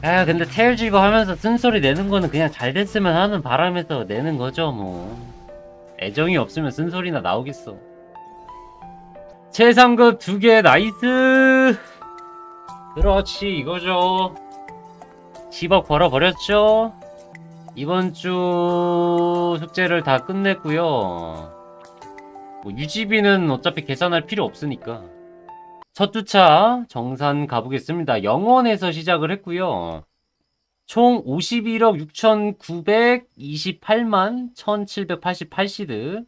아 근데 테일즈이버 하면서 쓴소리 내는 거는 그냥 잘 됐으면 하는 바람에서 내는 거죠 뭐 애정이 없으면 쓴소리나 나오겠어 최상급 두 개 나이스 그렇지 이거죠 10억 벌어버렸죠 이번 주 숙제를 다 끝냈고요 뭐 유지비는 어차피 계산할 필요 없으니까 첫 주차 정산 가보겠습니다. 영원에서 시작을 했고요. 총 51억 6,928만 1,788시드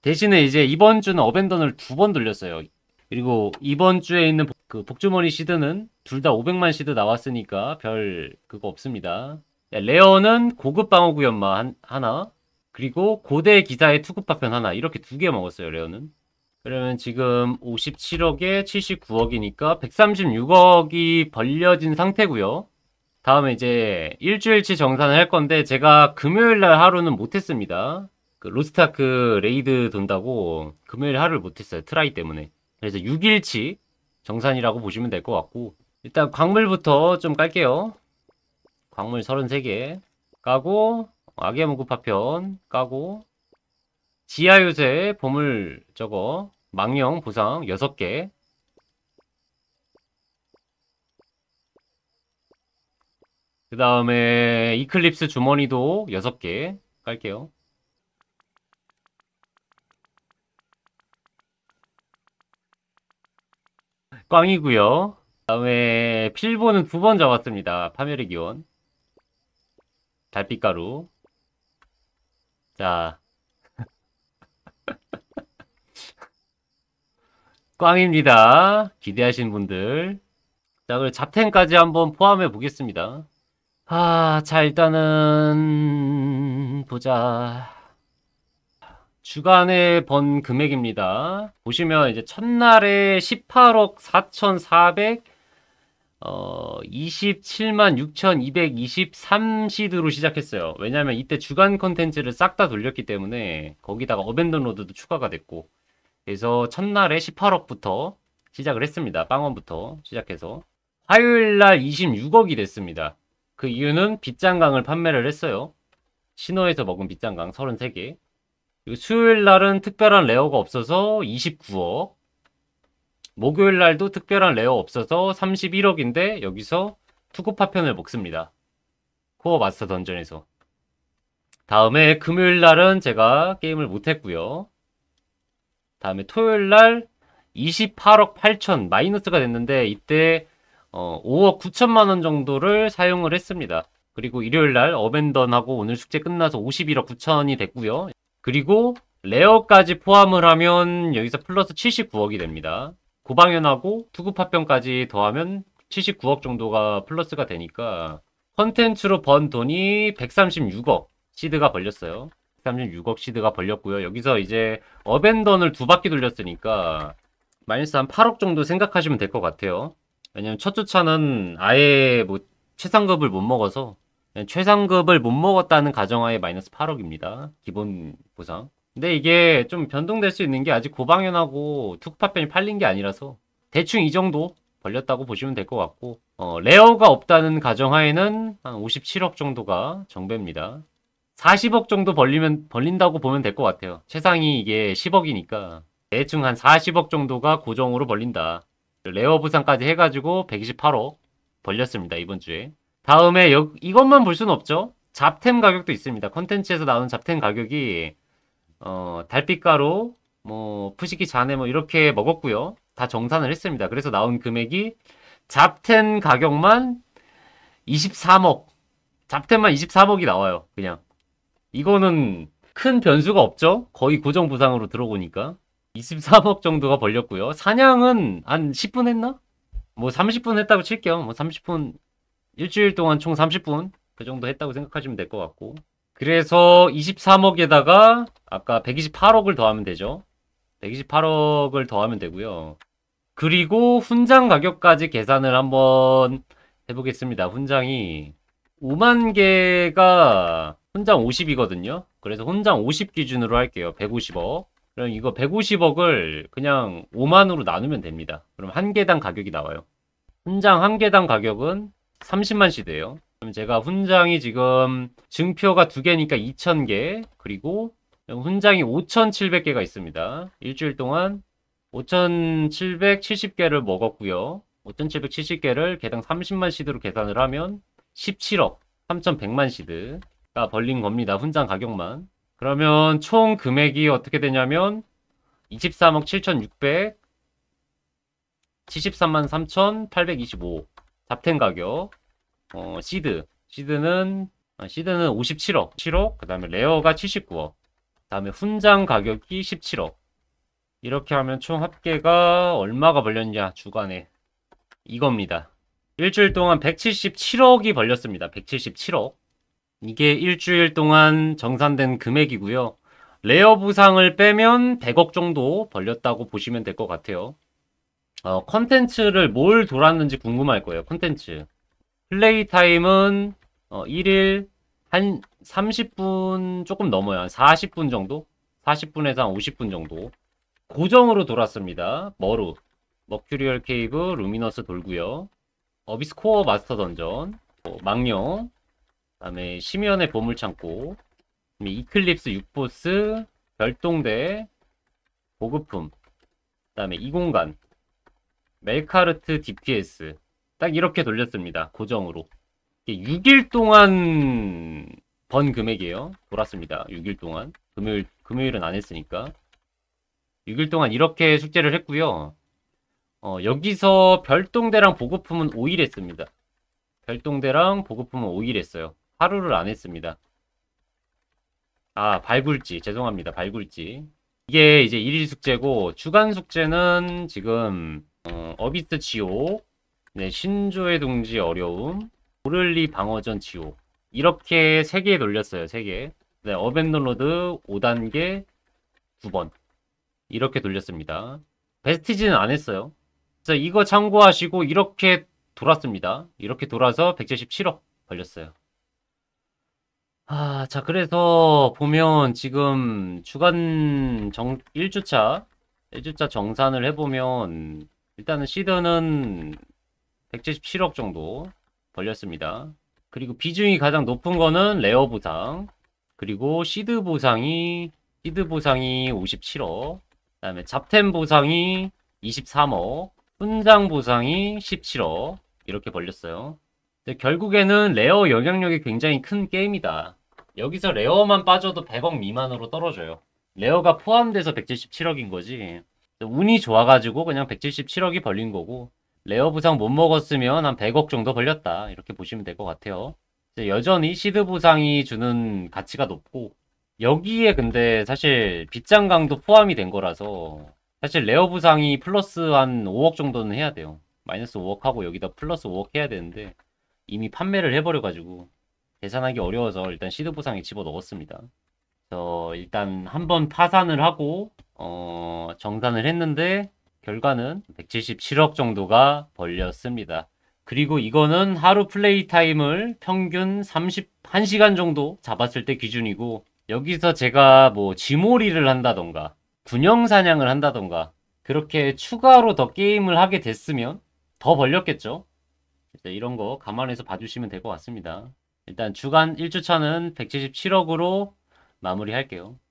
대신에 이제 이번 주는 어벤던을 두 번 돌렸어요. 그리고 이번 주에 있는 그 복주머니 시드는 둘 다 500만 시드 나왔으니까 별 그거 없습니다. 레어는 고급 방어구연마 하나 그리고 고대 기사의 투급 파편 하나 이렇게 두 개 먹었어요 레어는. 그러면 지금 57억에 79억이니까 136억이 벌려진 상태고요. 다음에 이제 일주일치 정산을 할 건데 제가 금요일 날 하루는 못했습니다. 그 로스타크 트 레이드 돈다고 금요일 하루를 못했어요. 트라이 때문에. 그래서 6일치 정산이라고 보시면 될 것 같고 일단 광물부터 좀 깔게요. 광물 33개 까고 악의 문구 파편 까고 지하유세 보물 저거 망령 보상 6개 그 다음에 이클립스 주머니도 6개 깔게요 꽝이구요그 다음에 필보는 두 번 잡았습니다 파멸의 기원 달빛가루 자 꽝입니다. 기대하신 분들. 자, 그리고 잡텐까지 한번 포함해 보겠습니다. 아, 자, 일단은, 보자. 주간에 번 금액입니다. 보시면 이제 첫날에 18억 4,400, 어, 27만 6,223시드로 시작했어요. 왜냐면 이때 주간 컨텐츠를 싹 다 돌렸기 때문에 거기다가 어벤던 로드도 추가가 됐고. 그래서 첫날에 18억부터 시작을 했습니다. 빵원부터 시작해서 화요일날 26억이 됐습니다. 그 이유는 빗장강을 판매를 했어요. 신호에서 먹은 빗장강 33개 수요일날은 특별한 레어가 없어서 29억 목요일날도 특별한 레어 없어서 31억인데 여기서 투구파편을 먹습니다. 코어 마스터 던전에서 다음에 금요일날은 제가 게임을 못했고요. 다음에 토요일 날 28억 8천 마이너스가 됐는데 이때 어, 5억 9천만 원 정도를 사용을 했습니다. 그리고 일요일 날 어벤던하고 오늘 숙제 끝나서 51억 9천이 됐고요. 그리고 레어까지 포함을 하면 여기서 플러스 79억이 됩니다. 고방연하고 투구파병까지 더하면 79억 정도가 플러스가 되니까 컨텐츠로 번 돈이 136억 시드가 벌렸어요. 1 36억 시드가 벌렸고요. 여기서 이제 어벤던을 두 바퀴 돌렸으니까 마이너스 한 8억 정도 생각하시면 될 것 같아요. 왜냐면 첫 주차는 아예 뭐 최상급을 못 먹어서 최상급을 못 먹었다는 가정하에 마이너스 8억입니다. 기본 보상. 근데 이게 좀 변동될 수 있는 게 아직 고방연하고 투파편이 팔린 게 아니라서 대충 이 정도 벌렸다고 보시면 될 것 같고 어, 레어가 없다는 가정하에는 한 57억 정도가 정배입니다. 40억 정도 벌리면, 벌린다고 보면 될 것 같아요. 최상위 이게 10억이니까 대충 한 40억 정도가 고정으로 벌린다. 레어 부상까지 해가지고 128억 벌렸습니다. 이번 주에. 다음에 여, 이것만 볼 수는 없죠. 잡템 가격도 있습니다. 콘텐츠에서 나온 잡템 가격이 어, 달빛가루, 뭐 푸시기 잔에 뭐 이렇게 먹었고요. 다 정산을 했습니다. 그래서 나온 금액이 잡템 가격만 23억 잡템만 23억이 나와요. 그냥 이거는 큰 변수가 없죠? 거의 고정 부상으로 들어오니까. 23억 정도가 벌렸고요. 사냥은 한 10분 했나? 뭐 30분 했다고 칠게요. 뭐 30분 일주일 동안 총 30분 그 정도 했다고 생각하시면 될 것 같고. 그래서 23억에다가 아까 128억을 더하면 되죠. 128억을 더하면 되고요. 그리고 훈장 가격까지 계산을 한번 해보겠습니다. 훈장이 5만 개가 혼장 50이거든요. 그래서 혼장 50 기준으로 할게요. 150억. 그럼 이거 150억을 그냥 5만으로 나누면 됩니다. 그럼 한 개당 가격이 나와요. 훈장 한 개당 가격은 30만 시대예요. 그럼 제가 훈장이 지금 증표가 두 개니까 2,000개 그리고 훈장이 5,700개가 있습니다. 일주일 동안 5,770개를 먹었고요. 5,770개를 개당 30만 시드로 계산을 하면 17억 3,100만 시드 가 벌린 겁니다. 훈장 가격만. 그러면 총 금액이 어떻게 되냐면 23억 7,600 73만 3,825 잡텐 가격 어, 시드 시드는 어, 시드는 57억 7억 그 다음에 레어가 79억 그 다음에 훈장 가격이 17억 이렇게 하면 총 합계가 얼마가 벌렸냐 주간에 이겁니다 일주일 동안 177억이 벌렸습니다 177억 이게 일주일 동안 정산된 금액이고요. 레어 부상을 빼면 100억 정도 벌렸다고 보시면 될 것 같아요. 어, 컨텐츠를 뭘 돌았는지 궁금할 거예요. 컨텐츠. 플레이 타임은 어, 1일 한 30분 조금 넘어요. 40분 정도? 40분에서 한 50분 정도. 고정으로 돌았습니다. 머루, 머큐리얼 케이브, 루미너스 돌고요. 어비스 코어 마스터 던전, 어, 망령, 다음에 심연의 보물창고 이클립스 6보스 별동대 보급품 그 다음에 이공간 멜카르트 DPS 딱 이렇게 돌렸습니다 고정으로 6일 동안 번 금액이에요 돌았습니다 6일 동안 금요일, 금요일은 안 했으니까 6일 동안 이렇게 숙제를 했고요 어, 여기서 별동대랑 보급품은 5일 했습니다 별동대랑 보급품은 5일 했어요 하루를 안 했습니다. 아, 발굴지. 죄송합니다. 발굴지. 이게 이제 1일 숙제고 주간 숙제는 지금 어, 어비스 지옥, 네, 신조의 동지 어려움, 오를리 방어전 지옥 이렇게 3개 돌렸어요. 3개. 네, 어벤널로드 5단계 2번 이렇게 돌렸습니다. 베스티지는 안 했어요. 그래서 이거 참고하시고 이렇게 돌았습니다. 이렇게 돌아서 177억 벌렸어요. 아, 자, 그래서 보면 지금 주간 정, 1주차, 1주차 정산을 해보면 일단은 시드는 177억 정도 벌렸습니다. 그리고 비중이 가장 높은 거는 레어 보상, 그리고 시드 보상이, 시드 보상이 57억, 그 다음에 잡템 보상이 23억, 훈장 보상이 17억, 이렇게 벌렸어요. 결국에는 레어 영향력이 굉장히 큰 게임이다. 여기서 레어만 빠져도 100억 미만으로 떨어져요. 레어가 포함돼서 177억인 거지. 운이 좋아가지고 그냥 177억이 벌린 거고 레어 부상 못 먹었으면 한 100억 정도 벌렸다. 이렇게 보시면 될 것 같아요. 여전히 시드 부상이 주는 가치가 높고 여기에 근데 사실 빗장강도 포함이 된 거라서 사실 레어 부상이 플러스 한 5억 정도는 해야 돼요. 마이너스 5억 하고 여기다 플러스 5억 해야 되는데 이미 판매를 해버려가지고 계산하기 어려워서 일단 시드 보상에 집어넣었습니다. 그 일단 한 번 파산을 하고 어, 정산을 했는데 결과는 177억 정도가 벌렸습니다. 그리고 이거는 하루 플레이 타임을 평균 31시간 정도 잡았을 때 기준이고 여기서 제가 뭐 지몰이를 한다던가 군영 사냥을 한다던가 그렇게 추가로 더 게임을 하게 됐으면 더 벌렸겠죠. 네, 이런 거 감안해서 봐주시면 될 것 같습니다. 일단 주간 1주차는 177억으로 마무리할게요.